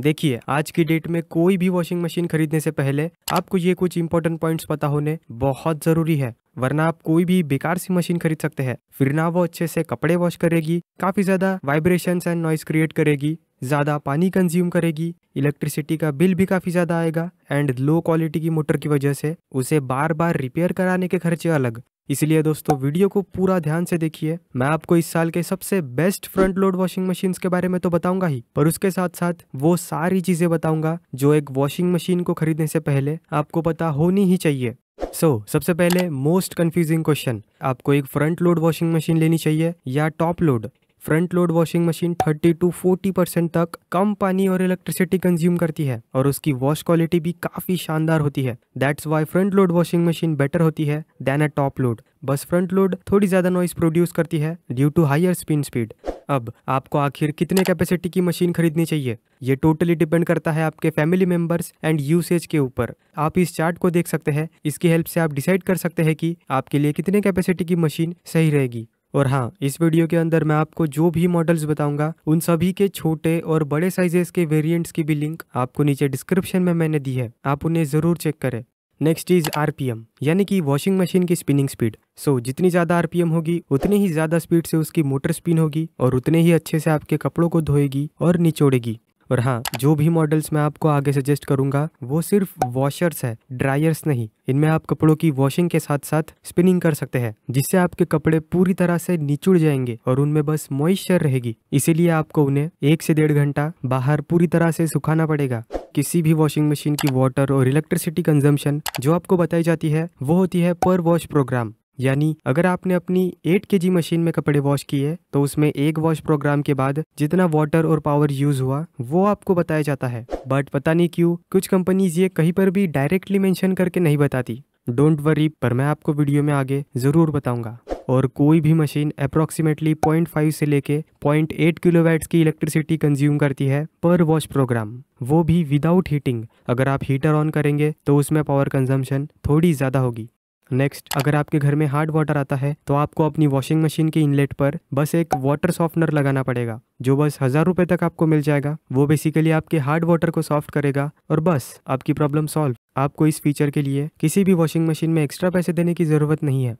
देखिए आज की डेट में कोई भी वॉशिंग मशीन खरीदने से पहले आपको ये कुछ इंपॉर्टेंट पॉइंट्स पता होने बहुत ज़रूरी है वरना आप कोई भी बेकार सी मशीन खरीद सकते हैं फिर ना वो अच्छे से कपड़े वॉश करेगी काफ़ी ज़्यादा वाइब्रेशन एंड नॉइस क्रिएट करेगी ज़्यादा पानी कंज्यूम करेगी इलेक्ट्रिसिटी का बिल भी काफ़ी ज़्यादा आएगा एंड लो क्वालिटी की मोटर की वजह से उसे बार बार रिपेयर कराने के खर्चे अलग इसलिए दोस्तों वीडियो को पूरा ध्यान से देखिए मैं आपको इस साल के सबसे best front load washing machine के बारे में तो बताऊंगा ही पर उसके साथ साथ वो सारी चीजें बताऊंगा जो एक वॉशिंग मशीन को खरीदने से पहले आपको पता होनी ही चाहिए सो so, सबसे पहले मोस्ट कंफ्यूजिंग क्वेश्चन आपको एक फ्रंट लोड वॉशिंग मशीन लेनी चाहिए या top load front load washing machine 30 to 40 percent तक कम पानी और इलेक्ट्रिसिटी कंज्यूम करती है और उसकी वॉश क्वालिटी भी काफ़ी शानदार होती है that's why front load washing machine better होती है देन अ टॉप लोड बस फ्रंट लोड थोड़ी ज़्यादा नॉइस प्रोड्यूस करती है due to higher spin speed अब आपको आखिर कितने कैपेसिटी की मशीन खरीदनी चाहिए ये टोटली डिपेंड करता है आपके फैमिली मेंबर्स एंड यूसेज के ऊपर आप इस चार्ट को देख सकते हैं इसकी हेल्प से आप डिसाइड कर सकते हैं कि आपके लिए कितने कैपेसिटी की मशीन सही रहेगी और हाँ इस वीडियो के अंदर मैं आपको जो भी मॉडल्स बताऊंगा उन सभी के छोटे और बड़े साइजेस के वेरिएंट्स की भी लिंक आपको नीचे डिस्क्रिप्शन में मैंने दी है आप उन्हें ज़रूर चेक करें नेक्स्ट इज आरपीएम यानी कि वॉशिंग मशीन की स्पिनिंग स्पीड सो so, जितनी ज़्यादा आरपीएम होगी उतनी ही ज़्यादा स्पीड से उसकी मोटर स्पिन होगी और उतने ही अच्छे से आपके कपड़ों को धोएगी और निचोड़ेगी और हाँ जो भी मॉडल्स मैं आपको आगे सजेस्ट करूंगा वो सिर्फ वॉशर्स है ड्रायर्स नहीं इनमें आप कपड़ों की वॉशिंग के साथ साथ स्पिनिंग कर सकते हैं जिससे आपके कपड़े पूरी तरह से निचुड़ जाएंगे और उनमें बस मॉइस्चर रहेगी इसीलिए आपको उन्हें एक से डेढ़ घंटा बाहर पूरी तरह से सुखाना पड़ेगा किसी भी वॉशिंग मशीन की वाटर और इलेक्ट्रिसिटी कंजम्पशन जो आपको बताई जाती है वो होती है पर वॉश प्रोग्राम यानी अगर आपने अपनी एट के मशीन में कपड़े वॉश किए तो उसमें एक वॉश प्रोग्राम के बाद जितना वाटर और पावर यूज हुआ वो आपको बताया जाता है बट पता नहीं क्यों कुछ कंपनीज ये कहीं पर भी डायरेक्टली मेंशन करके नहीं बताती डोंट वरी पर मैं आपको वीडियो में आगे ज़रूर बताऊंगा और कोई भी मशीन अप्रोक्सीमेटली 0.5 से लेके 0.8 किलोवाट्स की इलेक्ट्रिसिटी कंज्यूम करती है पर वॉश प्रोग्राम वो भी विदाउट हीटिंग अगर आप हीटर ऑन करेंगे तो उसमें पावर कंजम्पशन थोड़ी ज़्यादा होगी नेक्स्ट अगर आपके घर में हार्ड वाटर आता है तो आपको अपनी वॉशिंग मशीन के इनलेट पर बस एक वाटर सॉफ्टनर लगाना पड़ेगा जो बस हज़ार रुपये तक आपको मिल जाएगा वो बेसिकली आपके हार्ड वाटर को सॉफ्ट करेगा और बस आपकी प्रॉब्लम सॉल्व आपको इस फीचर के लिए किसी भी वॉशिंग मशीन में एक्स्ट्रा पैसे देने की ज़रूरत नहीं है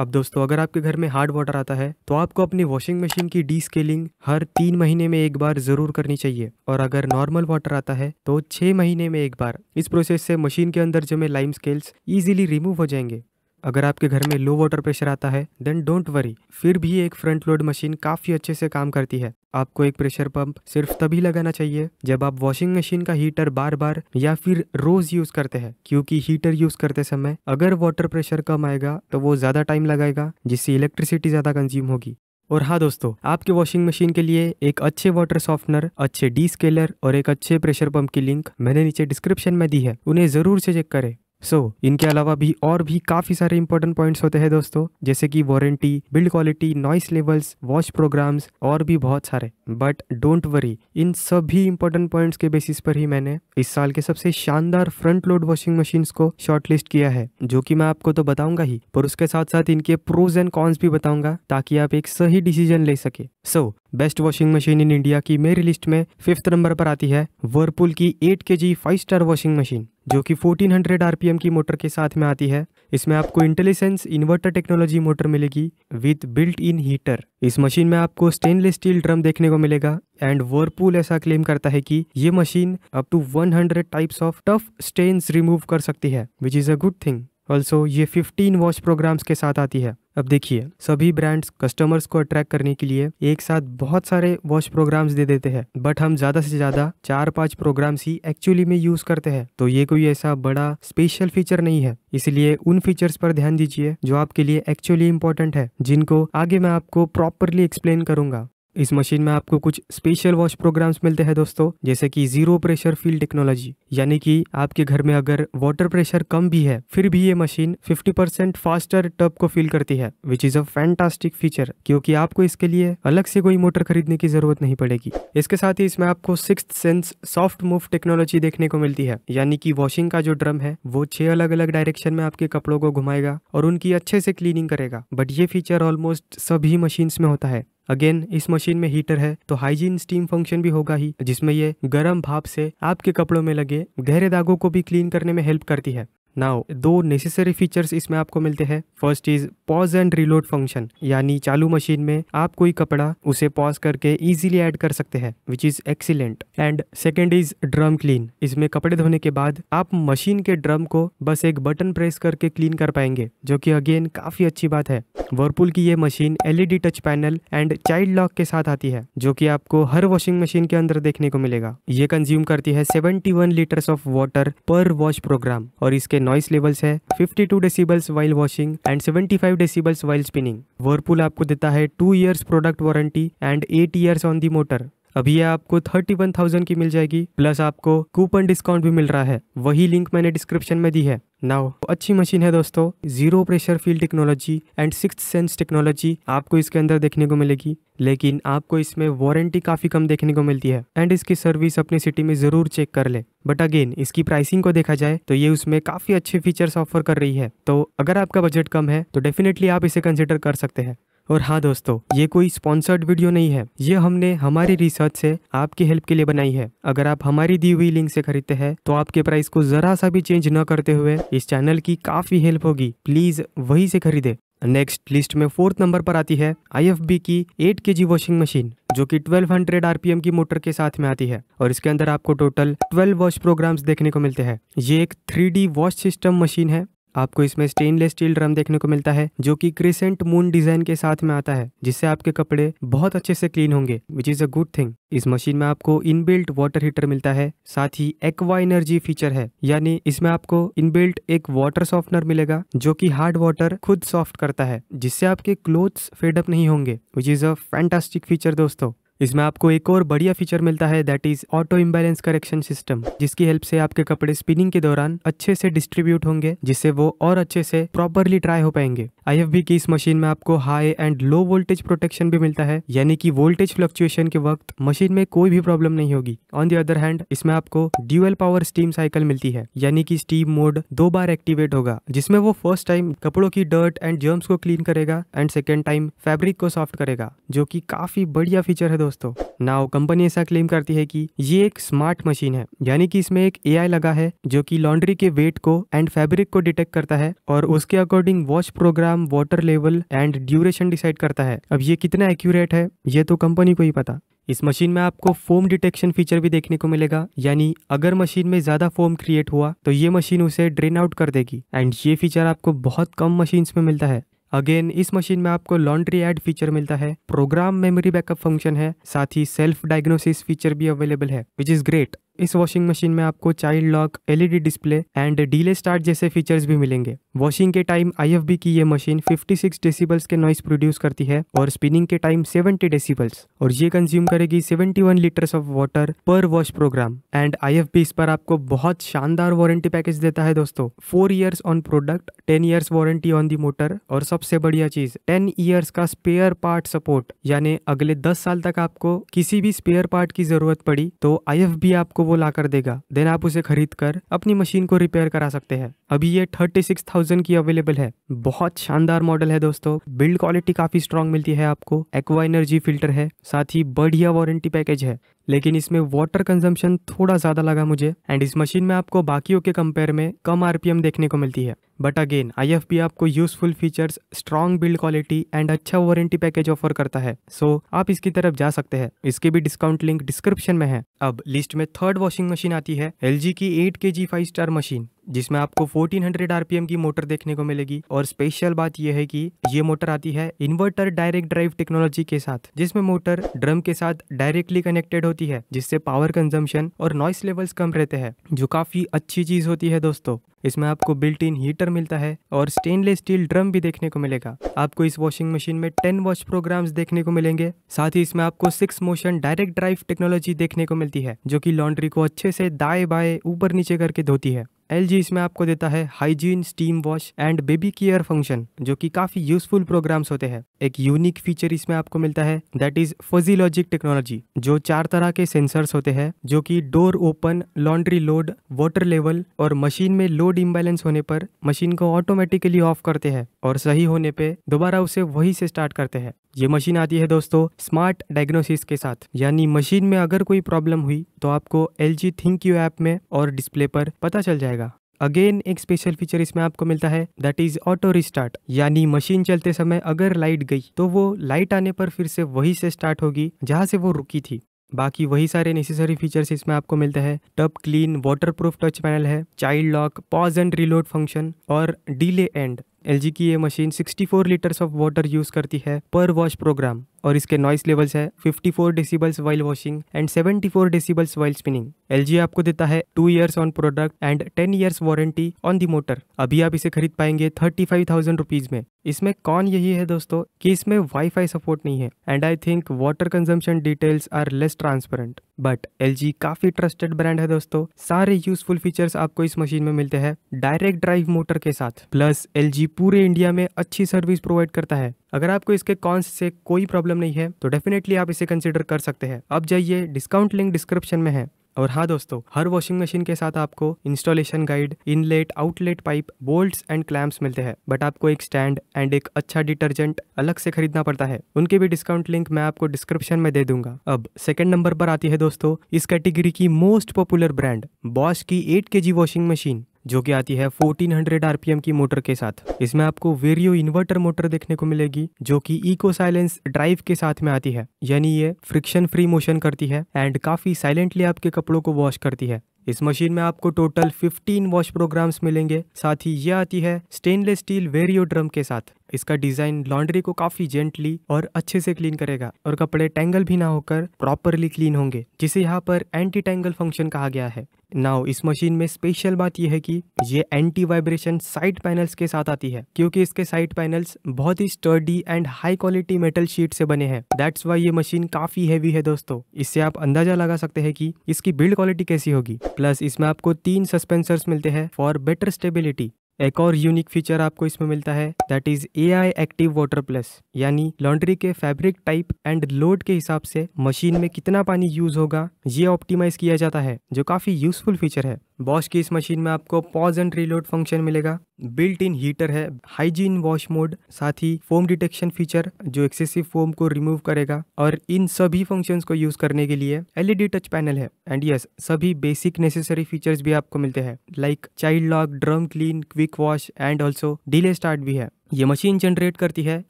अब दोस्तों अगर आपके घर में हार्ड वाटर आता है तो आपको अपनी वॉशिंग मशीन की डी स्केलिंग हर तीन महीने में एक बार ज़रूर करनी चाहिए और अगर नॉर्मल वाटर आता है तो छह महीने में एक बार इस प्रोसेस से मशीन के अंदर जमे लाइम स्केल्स ईजिली रिमूव हो जाएंगे अगर आपके घर में लो वाटर प्रेशर आता है देन डोंट वरी फिर भी एक फ्रंट लोड मशीन काफ़ी अच्छे से काम करती है आपको एक प्रेशर पंप सिर्फ तभी लगाना चाहिए जब आप वॉशिंग मशीन का हीटर बार बार या फिर रोज यूज करते हैं क्योंकि हीटर यूज करते समय अगर वाटर प्रेशर कम आएगा तो वो ज़्यादा टाइम लगाएगा जिससे इलेक्ट्रिसिटी ज़्यादा कंज्यूम होगी और हाँ दोस्तों आपके वॉशिंग मशीन के लिए एक अच्छे वाटर सॉफ्टनर अच्छे डी स्केलर और एक अच्छे प्रेशर पंप की लिंक मैंने नीचे डिस्क्रिप्शन में दी है उन्हें ज़रूर से चेक करें सो so, इनके अलावा भी और भी काफ़ी सारे इंपॉर्टेंट पॉइंट्स होते हैं दोस्तों जैसे कि warranty build quality noise levels wash programs और भी बहुत सारे बट डोंट वरी इन सभी इंपॉर्टेंट पॉइंट्स के बेसिस पर ही मैंने इस साल के सबसे शानदार फ्रंट लोड वॉशिंग मशीन को शॉर्टलिस्ट किया है जो की मैं आपको तो बताऊंगा ही पर उसके साथ साथ इनके प्रोज एंड कॉन्स भी बताऊंगा ताकि आप एक सही डिसीजन ले सके so so, best washing machine in India की मेरी लिस्ट में फिफ्थ नंबर पर आती है वर्लपुल की eight K G five star washing machine जो कि 1400 आरपीएम की मोटर के साथ में आती है इसमें आपको इंटेलिजेंस इन्वर्टर टेक्नोलॉजी मोटर मिलेगी विद बिल्ट इन हीटर इस मशीन में आपको स्टेनलेस स्टील ड्रम देखने को मिलेगा एंड वर्पूल ऐसा क्लेम करता है कि ये machine up to 100 types of tough stains remove कर सकती है which is a good thing also ये 15 वॉच प्रोग्राम्स के साथ आती है अब देखिए सभी ब्रांड्स कस्टमर्स को अट्रैक्ट करने के लिए एक साथ बहुत सारे वॉच प्रोग्राम्स दे देते हैं बट हम ज्यादा से ज्यादा चार पांच प्रोग्राम्स ही एक्चुअली में यूज करते हैं तो ये कोई ऐसा बड़ा स्पेशल फीचर नहीं है इसलिए उन फीचर्स पर ध्यान दीजिए जो आपके लिए एक्चुअली इंपॉर्टेंट है जिनको आगे मैं आपको प्रॉपरली एक्सप्लेन करूंगा इस मशीन में आपको कुछ स्पेशल वॉश प्रोग्राम्स मिलते हैं दोस्तों जैसे कि जीरो प्रेशर फील टेक्नोलॉजी यानी कि आपके घर में अगर वाटर प्रेशर कम भी है फिर भी ये मशीन 50% फास्टर टब को फील करती है which is a fantastic feature क्योंकि आपको इसके लिए अलग से कोई मोटर खरीदने की जरूरत नहीं पड़ेगी इसके साथ ही इसमें आपको six sense soft move technology देखने को मिलती है यानी कि वॉशिंग का जो ड्रम है वो छह अलग अलग डायरेक्शन में आपके कपड़ों को घुमाएगा और उनकी अच्छे से क्लीनिंग करेगा बट ये फीचर ऑलमोस्ट सभी मशीन में होता है अगेन इस मशीन में हीटर है तो हाइजीन स्टीम फंक्शन भी होगा ही जिसमें ये गर्म भाप से आपके कपड़ों में लगे गहरे दागों को भी क्लीन करने में हेल्प करती है नाउ दो नेसेसरी फीचर्स इसमें आपको मिलते हैं first is pause and reload function यानी चालू मशीन में आप कोई कपड़ा उसे पॉज करके इजीली ऐड कर सकते हैं which is excellent and second is drum clean इसमें कपड़े धोने के बाद आप मशीन के ड्रम को बस एक बटन प्रेस करके क्लीन कर पाएंगे जो कि अगेन काफी अच्छी बात है वर्लपूल की ये machine LED touch panel and child lock के साथ आती है जो कि आपको हर वॉशिंग मशीन के अंदर देखने को मिलेगा ये कंज्यूम करती है 71 litres of water per wash program और इसके नॉइस लेवल्स है 52 decibels while washing and 75 decibels while spinning Whirlpool आपको देता है two years product warranty and eight years on the motor अभी ये आपको थर्टी वन थाउजेंड की मिल जाएगी प्लस आपको कूपन डिस्काउंट भी मिल रहा है वही लिंक मैंने डिस्क्रिप्शन में दी है नाउ अच्छी मशीन है दोस्तों zero pressure field technology and six sense technology आपको इसके अंदर देखने को मिलेगी लेकिन आपको इसमें वारंटी काफ़ी कम देखने को मिलती है एंड इसकी सर्विस अपनी सिटी में ज़रूर चेक कर ले बट अगेन इसकी प्राइसिंग को देखा जाए तो ये उसमें काफ़ी अच्छे फीचर्स ऑफर कर रही है तो अगर आपका बजट कम है तो डेफिनेटली आप इसे कंसिडर कर सकते हैं और हाँ दोस्तों ये कोई स्पॉन्सर्ड वीडियो नहीं है ये हमने हमारी रिसर्च से आपकी हेल्प के लिए बनाई है अगर आप हमारी दी हुई लिंक से खरीदते हैं तो आपके प्राइस को जरा सा भी चेंज न करते हुए इस चैनल की काफी हेल्प होगी प्लीज वही से खरीदे नेक्स्ट लिस्ट में फोर्थ नंबर पर आती है आई की एट के वॉशिंग मशीन जो कि 1200 आरपीएम की मोटर के साथ में आती है और इसके अंदर आपको टोटल 12 वॉश प्रोग्राम्स देखने को मिलते हैं ये एक 3D वॉश सिस्टम मशीन है आपको इसमें स्टेनलेस स्टील ड्रम देखने को मिलता है जो कि क्रिसेंट मून डिजाइन के साथ में आता है जिससे आपके कपड़े बहुत अच्छे से क्लीन होंगे which is a good thing इस मशीन में आपको इनबिल्ट वाटर हीटर मिलता है साथ ही एक्वा एनर्जी फीचर है यानी इसमें आपको इनबिल्ट एक वाटर सॉफ्टनर मिलेगा जो कि हार्ड वाटर खुद सॉफ्ट करता है जिससे आपके क्लोथ्स फेडअप नहीं होंगे which is a fantastic feature दोस्तों इसमें आपको एक और बढ़िया फीचर मिलता है that is auto imbalance correction system जिसकी हेल्प से आपके कपड़े स्पिनिंग के दौरान अच्छे से डिस्ट्रीब्यूट होंगे जिससे वो और अच्छे से प्रॉपरली ट्राई हो पाएंगे आई की इस मशीन में आपको high and low voltage protection भी मिलता है यानी कि वोल्टेज फ्लक्चुएशन के वक्त मशीन में कोई भी प्रॉब्लम नहीं होगी ऑन दी अदर हैंड इसमें आपको ड्यूएल पावर स्टीम साइकिल मिलती है यानी कि स्टीम मोड दो बार एक्टिवेट होगा जिसमें वो फर्स्ट टाइम कपड़ों की डर्ट एंड जर्म्स को क्लीन करेगा एंड सेकेंड टाइम फेब्रिक को सॉफ्ट करेगा जो की काफी बढ़िया फीचर है दोस्तों नाउ कंपनी ऐसा क्लेम करती है की ये एक स्मार्ट मशीन है यानी की इसमें एक ए लगा है जो की लॉन्ड्री के वेट को एंड फेब्रिक को डिटेक्ट करता है और उसके according wash program diagram water level and duration decide करता है अब ये कितना एक्यूरेट है ये तो कंपनी को ही पता इस मशीन में आपको फोम डिटेक्शन फीचर भी देखने को मिलेगा यानी अगर मशीन में ज्यादा फोम क्रिएट हुआ तो ये मशीन उसे ड्रेन आउट कर देगी एंड ये फीचर आपको बहुत कम मशीन्स में मिलता है अगेन इस मशीन में आपको लॉन्ड्री एड फीचर मिलता है प्रोग्राम मेमोरी बैकअप फंक्शन है साथ ही सेल्फ डायग्नोसिस फीचर भी अवेलेबल है विच इज ग्रेट इस वॉशिंग मशीन में आपको child lock LED display and delay start जैसे फीचर्स भी मिलेंगे वॉशिंग के टाइम आईएफबी की ये मशीन 56 डेसिबल्स के नॉइस प्रोड्यूस करती है और स्पिनिंग के टाइम 70 डेसिबल्स और ये कंज्यूम करेगी 71 litres of water per wash program and आई इस पर आपको बहुत शानदार वारंटी पैकेज देता है दोस्तों four years on product ten years warranty on the motor और सबसे बढ़िया चीज टेन ईयर्स का स्पेयर पार्ट सपोर्ट यानी अगले दस साल तक आपको किसी भी स्पेयर पार्ट की जरूरत पड़ी तो आई आपको वो लाकर देगा देन आप उसे खरीद कर अपनी मशीन को रिपेयर करा सकते हैं अभी ये 36,000 की अवेलेबल है बहुत शानदार मॉडल है दोस्तों बिल्ड क्वालिटी काफी स्ट्रांग मिलती है आपको एक्वा एनर्जी फिल्टर है साथ ही बढ़िया वारंटी पैकेज है लेकिन इसमें वाटर कंजम्पशन थोड़ा ज़्यादा लगा मुझे एंड इस मशीन में आपको बाकियों के कंपेयर में कम आरपीएम देखने को मिलती है बट अगेन आई आपको useful features strong build quality and अच्छा वारंटी पैकेज ऑफर करता है सो so, आप इसकी तरफ जा सकते हैं इसके भी डिस्काउंट लिंक डिस्क्रिप्शन में है अब लिस्ट में थर्ड वॉशिंग मशीन आती है एल की eight K G five star machine जिसमें आपको 1400 आरपीएम की मोटर देखने को मिलेगी और स्पेशल बात यह है कि ये मोटर आती है इन्वर्टर डायरेक्ट ड्राइव टेक्नोलॉजी के साथ जिसमें मोटर ड्रम के साथ डायरेक्टली कनेक्टेड होती है जिससे पावर कंजम्पशन और नॉइस लेवल्स कम रहते हैं जो काफी अच्छी चीज होती है दोस्तों इसमें आपको बिल्ट इन हीटर मिलता है और स्टेनलेस स्टील ड्रम भी देखने को मिलेगा आपको इस वॉशिंग मशीन में टेन वॉश प्रोग्राम देखने को मिलेंगे साथ ही इसमें आपको six motion direct drive technology देखने को मिलती है जो की लॉन्ड्री को अच्छे से दाए बाएं ऊपर नीचे करके धोती है एल इसमें आपको देता है hygiene steam wash and baby care function जो कि काफी यूजफुल प्रोग्राम्स होते हैं एक यूनिक फीचर इसमें आपको मिलता है दैट इज फोजीलॉजिक टेक्नोलॉजी जो चार तरह के सेंसर्स होते हैं जो कि door open laundry load water level और मशीन में लोड इम्बेलेंस होने पर मशीन को ऑटोमेटिकली ऑफ करते हैं और सही होने पे दोबारा उसे वही से स्टार्ट करते हैं ये मशीन आती है दोस्तों स्मार्ट डायग्नोसिस के साथ यानी मशीन में अगर कोई प्रॉब्लम हुई तो आपको L G ThinQ app में और डिस्प्ले पर पता चल जाएगा अगेन एक स्पेशल फीचर इसमें आपको मिलता है दैट इज ऑटो रिस्टार्ट यानी मशीन चलते समय अगर लाइट गई तो वो लाइट आने पर फिर से वही से स्टार्ट होगी जहाँ से वो रुकी थी बाकी वही सारे नेसेसरी फीचर्स इसमें आपको मिलते हैं tub clean waterproof touch panel है child lock pause and reload function और डीले एंड एल की ये machine 64 litres of water use करती है पर वॉश प्रोग्राम और इसके नॉइस लेवल्स है 54 decibels while washing and 74 decibels while spinning L आपको देता है two years on product and ten years warranty on the motor अभी आप इसे खरीद पाएंगे थर्टी फाइव थाउजेंड रुपीज़ में इसमें कौन यही है दोस्तों कि इसमें वाईफाई सपोर्ट नहीं है and I think water consumption details are less transparent but L काफ़ी ट्रस्टेड ब्रांड है दोस्तों सारे यूजफुल फीचर्स आपको इस मशीन में मिलते हैं डायरेक्ट ड्राइव मोटर के साथ प्लस एल पूरे इंडिया में अच्छी सर्विस प्रोवाइड करता है अगर आपको इसके कॉन्स से कोई प्रॉब्लम नहीं है तो डेफिनेटली आप इसे कंसिडर कर सकते हैं अब जाइए डिस्काउंट लिंक डिस्क्रिप्शन में है और हाँ दोस्तों हर वॉशिंग मशीन के साथ आपको installation guide inlet outlet pipe bolts and clamps मिलते हैं बट आपको एक स्टैंड एंड एक अच्छा डिटर्जेंट अलग से खरीदना पड़ता है उनके भी डिस्काउंट लिंक मैं आपको डिस्क्रिप्शन में दे दूंगा अब सेकंड नंबर पर आती है दोस्तों इस कैटेगरी की मोस्ट पॉपुलर ब्रांड बॉश की एट के वॉशिंग मशीन जो कि आती है 1400 आरपीएम की मोटर के साथ इसमें आपको वेरियो इन्वर्टर मोटर देखने को मिलेगी जो कि इको साइलेंस ड्राइव के साथ में आती है यानी ये फ्रिक्शन फ्री मोशन करती है एंड काफी साइलेंटली आपके कपड़ों को वॉश करती है इस मशीन में आपको टोटल 15 वॉश प्रोग्राम्स मिलेंगे साथ ही ये आती है स्टेनलेस स्टील वेरियो ड्रम के साथ इसका डिजाइन लॉन्ड्री को काफी जेंटली और अच्छे से क्लीन करेगा और कपड़े टैंगल भी ना होकर प्रॉपरली क्लीन होंगे जिसे यहाँ पर एंटी टैंगल फंक्शन कहा गया है नाउ इस मशीन में स्पेशल बात यह है कि ये एंटी वाइब्रेशन साइड पैनल्स के साथ आती है क्योंकि इसके साइड पैनल्स बहुत ही sturdy and high quality metal sheet से बने हैं दैट्स वाई ये मशीन काफी हैवी है दोस्तों इससे आप अंदाजा लगा सकते हैं कि इसकी बिल्ड क्वालिटी कैसी होगी प्लस इसमें आपको तीन सस्पेंसर्स मिलते हैं फॉर बेटर स्टेबिलिटी एक और यूनिक फीचर आपको इसमें मिलता है that is A I active water plus यानी लॉन्ड्री के फैब्रिक टाइप एंड लोड के हिसाब से मशीन में कितना पानी यूज होगा ये ऑप्टिमाइज किया जाता है जो काफी यूजफुल फीचर है बॉश की इस मशीन में आपको पॉज एंड रीलोड फंक्शन मिलेगा बिल्ट इन हीटर है हाइजीन वॉश मोड साथ ही फोम डिटेक्शन फीचर जो एक्सेसिव फोम को रिमूव करेगा और इन सभी फंक्शंस को यूज करने के लिए एलईडी टच पैनल है एंड यस सभी बेसिक नेसेसरी फीचर्स भी आपको मिलते हैं like child lock drum clean quick wash and also delay start भी है ये मशीन जनरेट करती है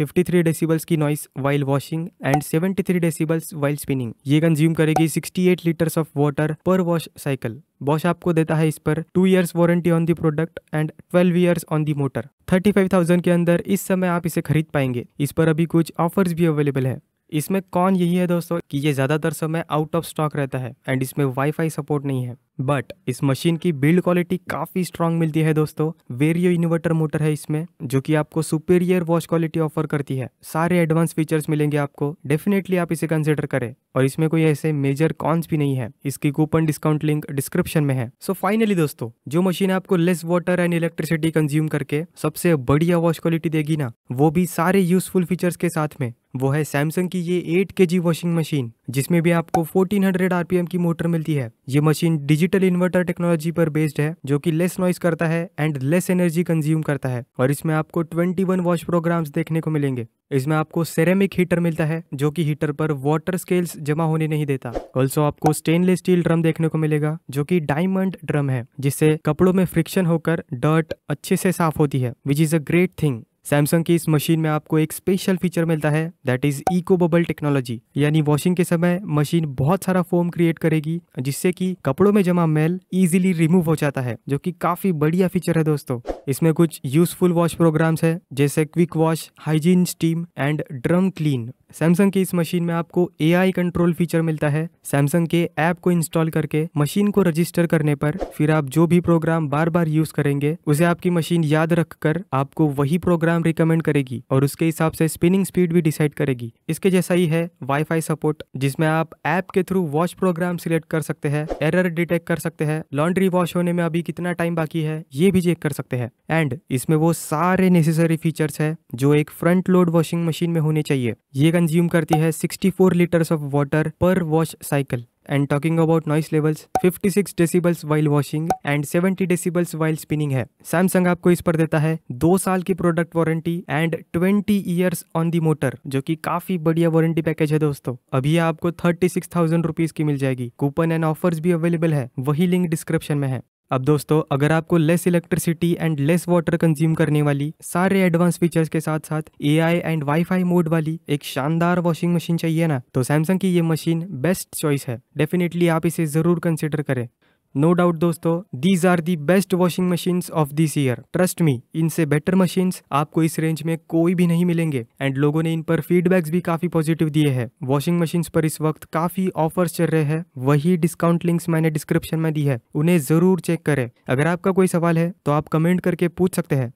53 डेसीबल्स की noise while washing and 73 decibels while spinning ये कंज्यूम करेगी 68 litres of water per wash cycle Bosch आपको देता है इस पर two years warranty on the product and twelve years on the motor thirty five thousand के अंदर इस समय आप इसे खरीद पाएंगे इस पर अभी कुछ ऑफर्स भी अवेलेबल है इसमें कौन यही है दोस्तों कि ये ज़्यादातर समय आउट ऑफ स्टॉक रहता है एंड इसमें वाईफाई सपोर्ट नहीं है बट इस मशीन की बिल्ड क्वालिटी काफ़ी स्ट्रांग मिलती है दोस्तों वेरियो इन्वर्टर मोटर है इसमें जो कि आपको सुपेरियर वॉच क्वालिटी ऑफर करती है सारे एडवांस फीचर्स मिलेंगे आपको डेफिनेटली आप इसे कंसिडर करें और इसमें कोई ऐसे मेजर कॉन्स भी नहीं है इसकी कूपन डिस्काउंट लिंक डिस्क्रिप्शन में है सो so फाइनली दोस्तों जो मशीन आपको less water and electricity consume करके सबसे बढ़िया वॉच क्वालिटी देगी ना वो भी सारे यूजफुल फीचर्स के साथ में वो है सैमसंग की ये 8 के वॉशिंग मशीन जिसमें भी आपको 1400 आरपीएम की मोटर मिलती है ये मशीन डिजिटल इन्वर्टर टेक्नोलॉजी पर बेस्ड है जो कि लेस नॉइस करता है एंड लेस एनर्जी कंज्यूम करता है और इसमें आपको 21 वॉश प्रोग्राम्स देखने को मिलेंगे इसमें आपको सेरेमिक हीटर मिलता है जो कि हीटर पर वाटर स्केल्स जमा होने नहीं देता ऑल्सो आपको स्टेनलेस स्टील ड्रम देखने को मिलेगा जो कि डायमंड ड्रम है जिससे कपड़ों में फ्रिक्शन होकर डर्ट अच्छे से साफ होती है which is a great thing Samsung की इस मशीन में आपको एक स्पेशल फीचर मिलता है that is eco bubble technology यानी वॉशिंग के समय मशीन बहुत सारा फोम क्रिएट करेगी जिससे कि कपड़ों में जमा मेल इजीली रिमूव हो जाता है जो कि काफी बढ़िया फीचर है दोस्तों इसमें कुछ यूजफुल वॉश प्रोग्राम्स है जैसे quick wash hygiene steam and drum clean Samsung की इस मशीन में आपको ए कंट्रोल फीचर मिलता है सैमसंग के ऐप को इंस्टॉल करके मशीन को रजिस्टर करने पर फिर आप जो भी प्रोग्राम बार बार यूज करेंगे उसे आपकी मशीन याद रखकर आपको वही प्रोग्राम रिकमेंड करेगी और उसके हिसाब से स्पिनिंग स्पीड भी डिसाइड करेगी इसके जैसा ही है वाईफाई सपोर्ट जिसमें आप ऐप के थ्रू वॉश प्रोग्राम सिलेक्ट कर सकते हैं एरर डिटेक्ट कर सकते हैं लॉन्ड्री वॉश होने में अभी कितना टाइम बाकी है ये भी चेक कर सकते हैं एंड इसमें वो सारे नेसेसरी फीचर्स है जो एक फ्रंट लोड वॉशिंग मशीन में होने चाहिए ये कंज्यूम करती है 64 litres of water per wash cycle and talking about noise levels 56 decibels while washing and 70 decibels while spinning है सैमसंग आपको इस पर देता है दो साल की product warranty and 20 years on the motor जो कि काफी बढ़िया वारंटी पैकेज है दोस्तों अभी आपको थर्टी सिक्स थाउजेंड रुपीज की मिल जाएगी कूपन एंड ऑफर्स भी अवेलेबल है वही लिंक डिस्क्रिप्शन में है अब दोस्तों अगर आपको less electricity and less water consume करने वाली सारे एडवांस फीचर्स के साथ साथ एआई एंड वाईफाई मोड वाली एक शानदार वॉशिंग मशीन चाहिए ना तो सैमसंग की ये मशीन बेस्ट चॉइस है डेफिनेटली आप इसे जरूर कंसिडर करें नो डाउट दोस्तों these are the best washing machine of this year trust me इनसे बेटर मशीन आपको इस रेंज में कोई भी नहीं मिलेंगे एंड लोगों ने इन पर फीडबैक्स भी काफी पॉजिटिव दिए हैं वॉशिंग मशीन पर इस वक्त काफी ऑफर्स चल रहे हैं वही डिस्काउंट लिंक्स मैंने डिस्क्रिप्शन में दी है उन्हें जरूर चेक करें अगर आपका कोई सवाल है तो आप कमेंट करके पूछ सकते हैं